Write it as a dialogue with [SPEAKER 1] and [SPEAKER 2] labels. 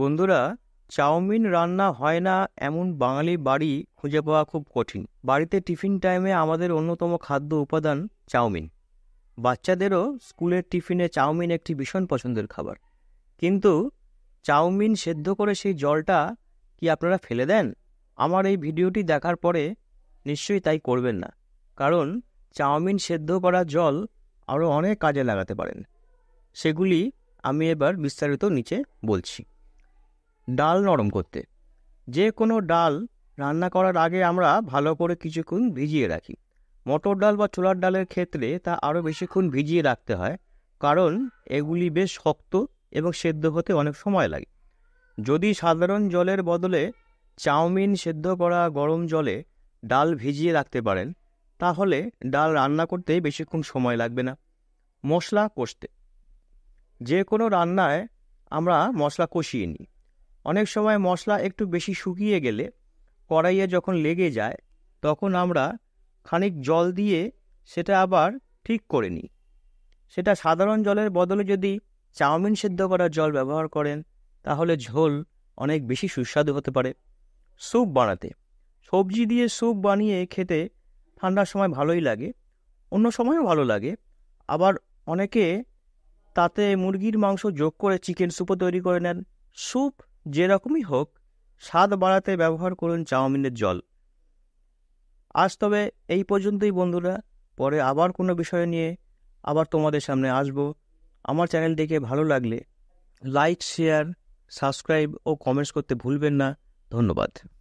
[SPEAKER 1] বন্ধুরা চাউমিন রান্না হয় না এমন বাঙালি বাড়ি খুঁজে পাওয়া খুব কঠিন বাড়িতে টিফিন টাইমে আমাদের অন্যতম খাদ্য উপাদান চাউমিন বাচ্চাদেরও স্কুলের টিফিনে চাউমিন একটি ভীষণ পছন্দের খাবার কিন্তু চাউমিন সেদ্ধ করে সেই জলটা কি আপনারা ফেলে দেন আমার এই ভিডিওটি দেখার পরে নিশ্চয়ই তাই করবেন না কারণ চাউমিন সেদ্ধ করা জল আরও অনেক কাজে লাগাতে পারেন সেগুলি আমি এবার বিস্তারিত নিচে বলছি ডাল নরম করতে যে কোনো ডাল রান্না করার আগে আমরা ভালো করে কিছুক্ষণ ভিজিয়ে রাখি মটর ডাল বা ছোলার ডালের ক্ষেত্রে তা আরও বেশিক্ষণ ভিজিয়ে রাখতে হয় কারণ এগুলি বেশ শক্ত এবং সেদ্ধ হতে অনেক সময় লাগে যদি সাধারণ জলের বদলে চাউমিন সেদ্ধ করা গরম জলে ডাল ভিজিয়ে রাখতে পারেন তাহলে ডাল রান্না করতে বেশিক্ষণ সময় লাগবে না মশলা কষতে যে কোনো রান্নায় আমরা মশলা কষিয়ে নিই অনেক সময় মশলা একটু বেশি শুকিয়ে গেলে কড়াইয়ে যখন লেগে যায় তখন আমরা খানিক জল দিয়ে সেটা আবার ঠিক করে নিই সেটা সাধারণ জলের বদলে যদি চাউমিন সেদ্ধ করার জল ব্যবহার করেন তাহলে ঝোল অনেক বেশি সুস্বাদু হতে পারে স্যুপ বানাতে সবজি দিয়ে স্যুপ বানিয়ে খেতে ঠান্ডার সময় ভালোই লাগে অন্য সময়ও ভালো লাগে আবার অনেকে তাতে মুরগির মাংস যোগ করে চিকেন স্যুপও তৈরি করে নেন স্যুপ যেরকমই হোক স্বাদ বাড়াতে ব্যবহার করুন চাউমিনের জল আজ তবে এই পর্যন্তই বন্ধুরা পরে আবার কোনো বিষয় নিয়ে আবার তোমাদের সামনে আসব আমার চ্যানেল দেখে ভালো লাগলে লাইক শেয়ার সাবস্ক্রাইব ও কমেন্টস করতে ভুলবেন না ধন্যবাদ